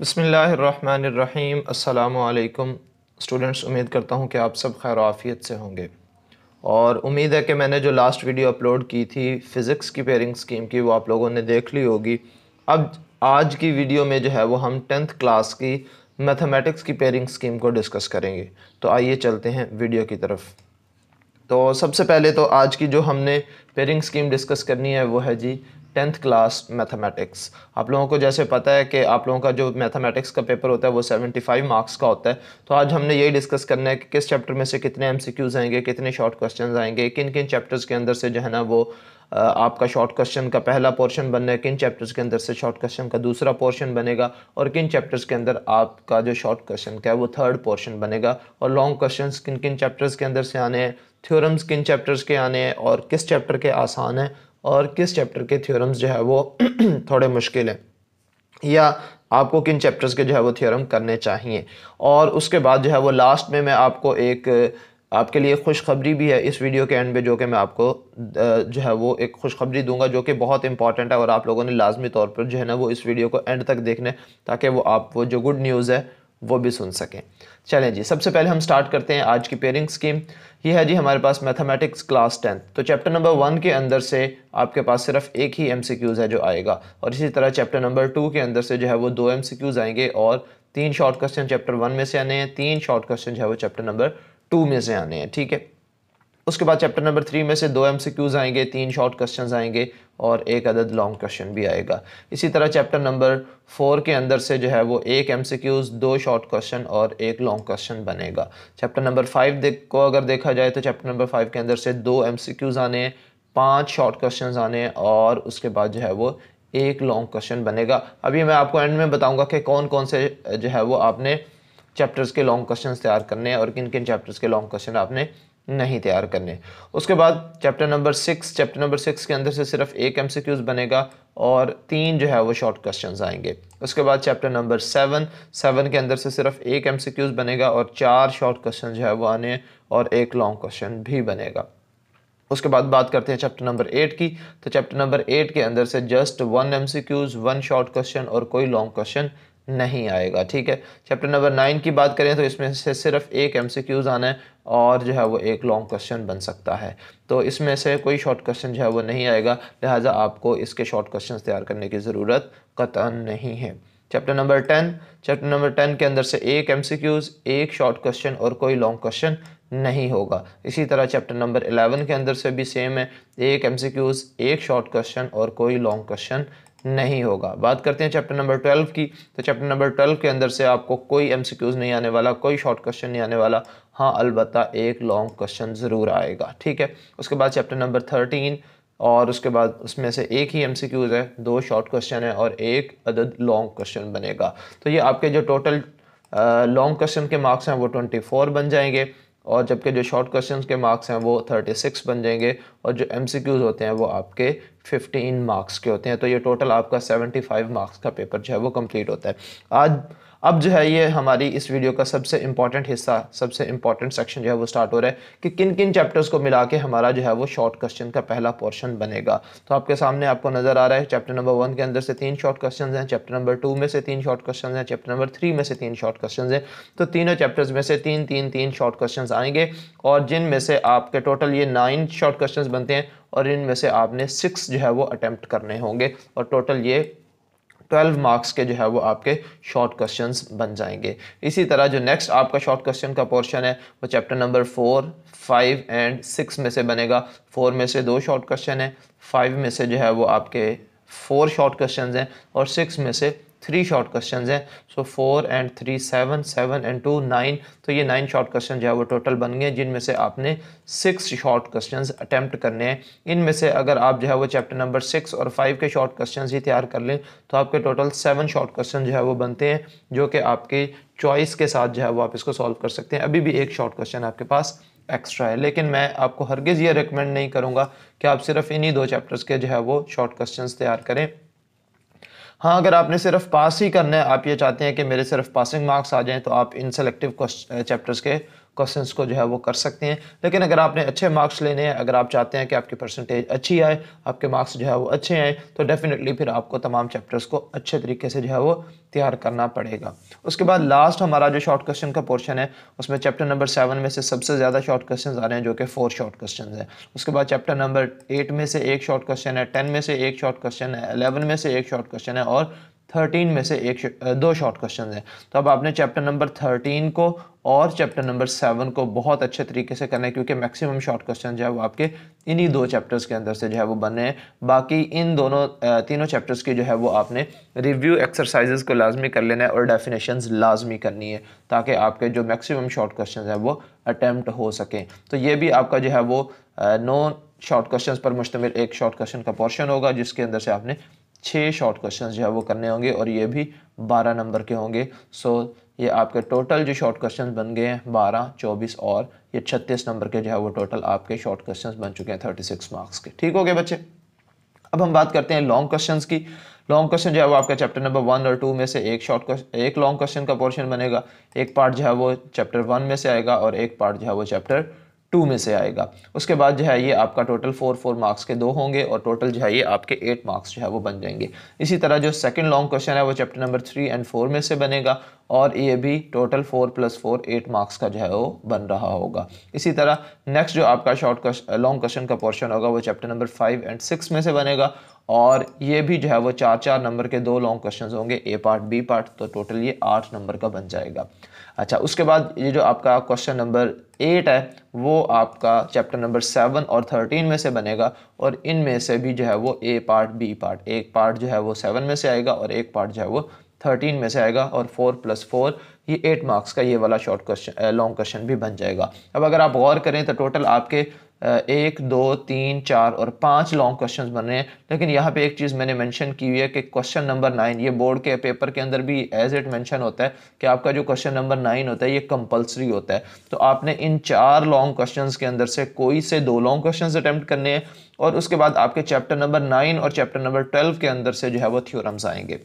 बसमीम् अल्लाम स्टूडेंट्स उम्मीद करता हूँ कि आप सब खैर आफ़ियत से होंगे और उम्मीद है कि मैंने जो लास्ट वीडियो अपलोड की थी फ़िज़िक्स की पेयरिंग स्कीम की वो आप लोगों ने देख ली होगी अब आज की वीडियो में जो है वो हम टेंथ क्लास की मैथमेटिक्स की पेयरिंग स्कीम को डिस्कस करेंगे तो आइए चलते हैं वीडियो की तरफ तो सबसे पहले तो आज की जो हमने पेयरिंग स्कीम डिस्कस करनी है वो है जी टेंथ क्लास मैथमेटिक्स आप लोगों को जैसे पता है कि आप लोगों का जो मैथमेटिक्स का पेपर होता है वो 75 मार्क्स का होता है तो आज हमने यही डिस्कस करना है कि किस चैप्टर में से कितने एमसीक्यूज आएंगे कितने शॉर्ट क्वेश्चन आएंगे किन किन चैप्टर्स के अंदर से जो है ना वो आपका शॉर्ट क्वेश्चन का पहला पोर्शन बनना है किन चैप्टर्स के अंदर से शॉर्ट क्वेश्चन का दूसरा पोर्शन बनेगा और किन चैप्टर्स के अंदर आपका जो शॉर्ट क्वेश्चन का है वो थर्ड पोर्शन बनेगा और लॉन्ग क्वेश्चन किन किन चैप्टर्स के अंदर से आने हैं थ्योरम्स किन चैप्टर्स के आने हैं और किस चैप्टर के आसान हैं और किस चैप्टर के थ्योरम्स जो है वो थोड़े मुश्किल हैं या आपको किन चैप्टर्स के जो है वो थ्योरम करने चाहिए और उसके बाद जो है वो लास्ट में मैं आपको एक आपके लिए खुशखबरी भी है इस वीडियो के एंड में जो कि मैं आपको जो है वो एक खुशखबरी दूंगा जो कि बहुत इंपॉर्टेंट है और आप लोगों ने लाजमी तौर पर जो है ना वो इस वीडियो को एंड तक देखना है ताकि वो आप वो जो गुड न्यूज़ है वो भी सुन सकें चलें जी सबसे पहले हम स्टार्ट करते हैं आज की पेयरिंग स्कीम ये है जी हमारे पास मैथमेटिक्स क्लास टेंथ तो चैप्टर नंबर वन के अंदर से आपके पास सिर्फ एक ही एम है जो आएगा और इसी तरह चैप्टर नंबर टू के अंदर से जो है वो दो एम आएंगे और तीन शॉर्ट क्वेश्चन चैप्टर वन में से आने हैं तीन शॉर्ट क्वेश्चन जो है वो चैप्टर नंबर टू में से आने हैं ठीक है उसके बाद चैप्टर नंबर थ्री में से दो एम आएंगे तीन शॉर्ट क्वेश्चन आएंगे और एक अदद लॉन्ग क्वेश्चन भी आएगा इसी तरह चैप्टर नंबर फोर के अंदर से जो है वो एक एम दो शॉर्ट क्वेश्चन और एक लॉन्ग क्वेश्चन बनेगा चैप्टर नंबर फाइव को अगर देखा जाए तो चैप्टर नंबर फाइव के अंदर से दो एम आने हैं पाँच शॉर्ट क्वेश्चन आने हैं और उसके बाद जो है वो एक लॉन्ग क्वेश्चन बनेगा अभी मैं आपको एंड में बताऊँगा कि कौन कौन से जो है वो आपने चैप्टर्स के लॉन्ग क्वेश्चन तैयार करने हैं और किन किन चैप्टर्स के लॉन्ग क्वेश्चन आपने नहीं तैयार करने उसके बाद chapter number six chapter number six के अंदर से सिर्फ एक एम बनेगा और तीन जो है वो शॉर्ट क्वेश्चंस आएंगे उसके बाद चैप्टर नंबर सेवन सेवन के अंदर से सिर्फ एक एम बनेगा और चार शॉर्ट क्वेश्चन जो है वो आने और एक लॉन्ग क्वेश्चन भी बनेगा उसके बाद बात करते हैं चैप्टर नंबर एट की तो चैप्टर नंबर एट के अंदर से just one M one short question और कोई लॉन्ग क्वेश्चन नहीं आएगा ठीक है चैप्टर नंबर नाइन की बात करें तो इसमें से सिर्फ एक एम सी क्यूज़ आना है और जो है वो एक लॉन्ग क्वेश्चन बन सकता है तो इसमें से कोई शॉर्ट क्वेश्चन जो है वो नहीं आएगा लिहाजा आपको इसके शॉर्ट क्वेश्चन तैयार करने की ज़रूरत कतन नहीं है chapter number ten chapter number ten के अंदर से एक एम सी क्यूज़ एक शॉर्ट क्वेश्चन और कोई लॉन्ग क्वेश्चन नहीं होगा इसी तरह चैप्टर नंबर एलेवन के अंदर से भी सेम है एक एम सी क्यूज़ एक शॉर्ट क्वेश्चन और कोई लॉन्ग क्वेश्चन नहीं होगा बात करते हैं चैप्टर नंबर ट्वेल्व की तो चैप्टर नंबर ट्वेल्व के अंदर से आपको कोई एम नहीं आने वाला कोई शॉर्ट क्वेश्चन नहीं आने वाला हाँ अलबत्त एक लॉन्ग क्वेश्चन ज़रूर आएगा ठीक है उसके बाद चैप्टर नंबर थर्टीन और उसके बाद उसमें से एक ही एम है दो शॉर्ट क्वेश्चन है और एक अदद लॉन्ग क्वेश्चन बनेगा तो ये आपके जो टोटल लॉन्ग क्वेश्चन के मार्क्स हैं वो ट्वेंटी फोर बन जाएंगे और जबकि जो शॉर्ट क्वेश्चन के मार्क्स हैं वो थर्टी सिक्स बन जाएंगे और जो एम होते हैं वो आपके फिफ्टीन मार्क्स के होते हैं तो ये टोटल आपका सेवेंटी फाइव मार्क्स का पेपर जो है वो कम्प्लीट होता है आज अब जो है ये हमारी इस वीडियो का सबसे इंपॉर्टेंट हिस्सा सबसे इंपॉर्टेंट सेक्शन जो है वो स्टार्ट हो रहा है कि किन किन चैप्टर्स को मिला के हमारा जो है वो शॉर्ट क्वेश्चन का पहला पोर्शन बनेगा तो आपके सामने आपको नजर आ रहा है चैप्टर नंबर वन के अंदर से तीन शॉर्ट क्वेश्चन हैं चैप्टर नंबर टू में से तीन शॉर्ट क्वेश्चन हैं चैप्टर नंबर थ्री में से तीन शॉर्ट क्वेश्चन हैं तो तीनों चैप्टर्स में से तीन तीन तीन शॉर्ट क्वेश्चन आएंगे और जिनमें से आपके टोटल ये नाइन शॉर्ट क्वेश्चन बनते हैं और इनमें से आपने सिक्स जो है वो अटैम्प्ट करने होंगे और टोटल ये ट्वेल्व मार्क्स के जो है वो आपके शॉर्ट क्वेश्चंस बन जाएंगे इसी तरह जो नेक्स्ट आपका शॉर्ट क्वेश्चन का पोर्शन है वो chapter number four five and six में से बनेगा फोर में से दो शॉर्ट क्वेश्चन है फाइव में से जो है वो आपके फोर शॉर्ट क्वेश्चन हैं और सिक्स में से थ्री शॉर्ट क्वेश्चन हैं so four and three seven seven and two nine तो ये नाइन शॉर्ट क्वेश्चन जो है वो टोटल बन गए जिनमें से आपने सिक्स शॉर्ट क्वेश्चन अटैम्प्ट करने हैं इनमें से अगर आप जो है वो चैप्टर नंबर सिक्स और फाइव के शॉर्ट क्वेश्चन ही तैयार कर लें तो आपके टोटल सेवन शॉर्ट क्वेश्चन जो है वो बनते हैं जो कि आपके चॉइस के साथ जो है वो आप इसको सॉल्व कर सकते हैं अभी भी एक शॉर्ट क्वेश्चन आपके पास एक्स्ट्रा है लेकिन मैं आपको हरगिज़ ये रिकमेंड नहीं करूँगा कि आप सिर्फ इन्हीं दो चैप्टर्स के जो है वो शॉर्ट क्वेश्चन तैयार करें हाँ अगर आपने सिर्फ पास ही करना है आप ये चाहते हैं कि मेरे सिर्फ पासिंग मार्क्स आ जाएँ तो आप इन सेलेक्टिव चैप्टर्स uh, के क्वेश्चंस को जो है वो कर सकते हैं लेकिन अगर आपने अच्छे मार्क्स लेने हैं अगर आप चाहते हैं कि आपकी परसेंटेज अच्छी आए आपके मार्क्स जो है वो अच्छे आए तो डेफिनेटली फिर आपको तमाम चैप्टर्स को अच्छे तरीके से जो है वो तैयार करना पड़ेगा उसके बाद लास्ट हमारा जो शॉर्ट क्वेश्चन का पोर्शन है उसमें चैप्टर नंबर सेवन में से सबसे ज़्यादा शॉर्ट क्वेश्चन आ रहे हैं जो कि फोर शॉर्ट क्वेश्चन हैं उसके बाद चैप्टर नंबर एट में से एक शॉर्ट क्वेश्चन है टेन में से एक शॉर्ट क्वेश्चन है अलेवन में से एक शॉर्ट क्वेश्चन है और थर्टीन में से एक दो शॉर्ट क्वेश्चन हैं तो अब आपने चैप्टर नंबर थर्टीन को और चैप्टर नंबर सेवन को बहुत अच्छे तरीके से करना है क्योंकि मैक्सिमम शॉर्ट क्वेश्चन जो है वो आपके इन्हीं दो चैप्टर्स के अंदर से जो है वो बने हैं बाकी इन दोनों तीनों चैप्टर्स की जो है वो आपने रिव्यू एक्सरसाइजेस को लाजमी कर लेना है और डेफिनेशन लाजमी करनी है ताकि आपके जो मैक्सिमम शॉर्ट क्वेश्चन है वो अटैम्प्ट हो सकें तो ये भी आपका जो है वो नो शॉर्ट क्वेश्चंस पर मुश्तमिल एक शॉर्ट क्वेश्चन का पोर्शन होगा जिसके अंदर से आपने छः शॉर्ट क्वेश्चन जो है वो करने होंगे और ये भी बारह नंबर के होंगे सो ये आपके टोटल जो शॉर्ट क्वेश्चन बन गए हैं बारह चौबीस और ये छत्तीस नंबर के जो है वो टोटल आपके शॉर्ट क्वेश्चन बन चुके हैं थर्टी सिक्स मार्क्स के ठीक हो गए बच्चे अब हम बात करते हैं लॉन्ग क्वेश्चन की लॉन्ग क्वेश्चन जो है वो आपका चैप्टर नंबर वन और टू में से एक शॉर्ट क्वेश्चन एक लॉन्ग क्वेश्चन का पोर्शन बनेगा एक पार्ट जो है वो चैप्टर वन में से आएगा और एक पार्ट जो है वो चैप्टर टू में से आएगा उसके बाद जो है ये आपका टोटल फोर फोर मार्क्स के दो होंगे और टोटल जो है ये आपके एट मार्क्स जो है वो बन जाएंगे इसी तरह जो सेकंड लॉन्ग क्वेश्चन है वो chapter number three and four में से बनेगा और ये भी total four plus four eight marks का जो है वो बन रहा होगा इसी तरह नेक्स्ट जो आपका शॉर्ट लॉन्ग क्वेश्चन का पोर्शन होगा वो chapter number five and six में से बनेगा और ये भी जो है वो चार चार नंबर के दो लॉन्ग क्वेश्चन होंगे ए पार्ट बी पार्ट तो टोटल ये आठ नंबर का बन जाएगा अच्छा उसके बाद ये जो आपका क्वेश्चन नंबर एट है वो आपका चैप्टर नंबर सेवन और थर्टीन में से बनेगा और इनमें से भी जो है वो ए पार्ट बी पार्ट एक पार्ट जो है वो सेवन में से आएगा और एक पार्ट जो है वो थर्टीन में से आएगा और फोर प्लस फोर ये एट मार्क्स का ये वाला शॉर्ट क्वेश्चन लॉन्ग क्वेश्चन भी बन जाएगा अब अगर आप गौर करें तो टोटल आपके एक दो तीन चार और पाँच लॉन्ग क्वेश्चन बन रहे हैं लेकिन यहाँ पे एक चीज़ मैंने मेंशन की हुई है कि क्वेश्चन नंबर नाइन ये बोर्ड के पेपर के अंदर भी एज इट मेंशन होता है कि आपका जो क्वेश्चन नंबर नाइन होता है ये कंपलसरी होता है तो आपने इन चार लॉन्ग क्वेश्चन के अंदर से कोई से दो लॉन्ग क्वेश्चन अटैम्प्ट करने हैं और उसके बाद आपके चैप्टर नंबर नाइन और चैप्टर नंबर ट्वेल्व के अंदर से जो है वो थ्योरम्स आएंगे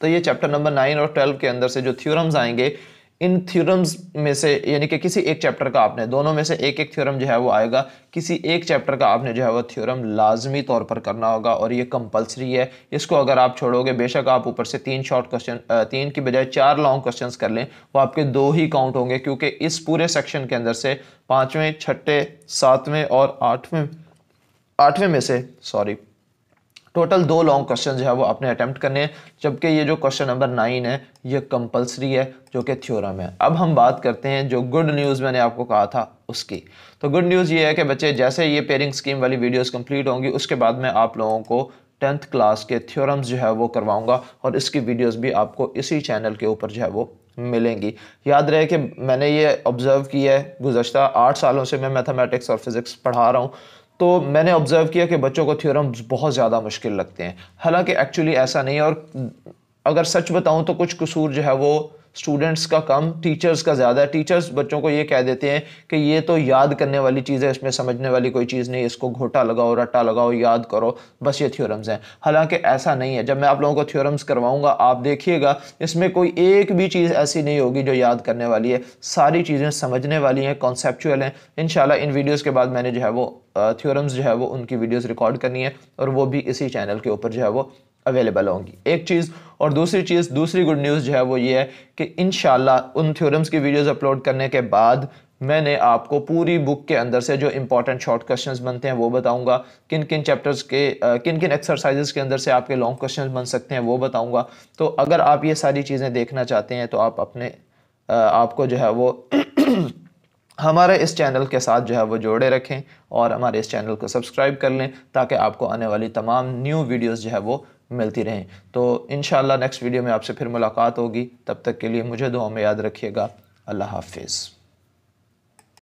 तो ये चैप्टर नंबर नाइन और ट्वेल्व के अंदर से जो थ्योरम्स आएंगे इन थ्योरम्स में से यानी कि किसी एक चैप्टर का आपने दोनों में से एक एक थ्योरम जो है वो आएगा किसी एक चैप्टर का आपने जो है वो थ्योरम लाजमी तौर पर करना होगा और ये कंपलसरी है इसको अगर आप छोड़ोगे बेशक आप ऊपर से तीन शॉर्ट क्वेश्चन तीन की बजाय चार लॉन्ग क्वेश्चन कर लें वो आपके दो ही काउंट होंगे क्योंकि इस पूरे सेक्शन के अंदर से पाँचवें छठे सातवें और आठवें आठवें में से सॉरी टोटल दो लॉन्ग क्वेश्चन जो है वो आपने अटैम्प्ट करने हैं जबकि ये जो क्वेश्चन नंबर नाइन है ये कंपलसरी है जो कि थ्योरम है अब हम बात करते हैं जो गुड न्यूज़ मैंने आपको कहा था उसकी तो गुड न्यूज़ ये है कि बच्चे जैसे ये पेयरिंग स्कीम वाली वीडियोस कंप्लीट होंगी उसके बाद मैं आप लोगों को टेंथ क्लास के थ्योरम्स जो है वो करवाऊँगा और इसकी वीडियोज़ भी आपको इसी चैनल के ऊपर जो है वो मिलेंगी याद रहे कि मैंने ये ऑब्ज़र्व किया है गुजशत आठ सालों से मैं मैथमेटिक्स और फिज़िक्स पढ़ा रहा हूँ तो मैंने ऑब्ज़र्व किया कि बच्चों को थ्योरम्स बहुत ज़्यादा मुश्किल लगते हैं हालांकि एक्चुअली ऐसा नहीं है और अगर सच बताऊं तो कुछ कसूर जो है वो स्टूडेंट्स का कम टीचर्स का ज़्यादा टीचर्स बच्चों को ये कह देते हैं कि ये तो याद करने वाली चीज़ है इसमें समझने वाली कोई चीज़ नहीं इसको घोटा लगाओ रट्टा लगाओ याद करो बस ये थ्योरम्स हैं हालांकि ऐसा नहीं है जब मैं आप लोगों को थ्योरम्स करवाऊँगा आप देखिएगा इसमें कोई एक भी चीज़ ऐसी नहीं होगी जो याद करने वाली है सारी चीज़ें समझने वाली हैं कॉन्सेपचुअल हैं इन इन वीडियोज़ के बाद मैंने जो है वो थ्योरम्स जो है वो उनकी वीडियोज़ रिकॉर्ड करनी है और वो भी इसी चैनल के ऊपर जो है वो अवेलेबल होंगी एक चीज़ और दूसरी चीज़ दूसरी गुड न्यूज़ जो है वो ये है कि इन उन थ्योरम्स की वीडियोज़ अपलोड करने के बाद मैंने आपको पूरी बुक के अंदर से जो इंपॉर्टेंट शॉर्ट क्वेश्चंस बनते हैं वो बताऊंगा किन किन चैप्टर्स के किन किन एक्सरसाइजेस के अंदर से आपके लॉन्ग क्वेश्चंस बन सकते हैं वो बताऊंगा तो अगर आप ये सारी चीज़ें देखना चाहते हैं तो आप अपने आपको जो है वो हमारे इस चैनल के साथ जो है वो जोड़े रखें और हमारे इस चैनल को सब्सक्राइब कर लें ताकि आपको आने वाली तमाम न्यू वीडियोज़ जो है वो मिलती रहें तो इन नेक्स्ट वीडियो में आपसे फिर मुलाकात होगी तब तक के लिए मुझे दुआ में याद रखिएगा अल्लाह हाफिज़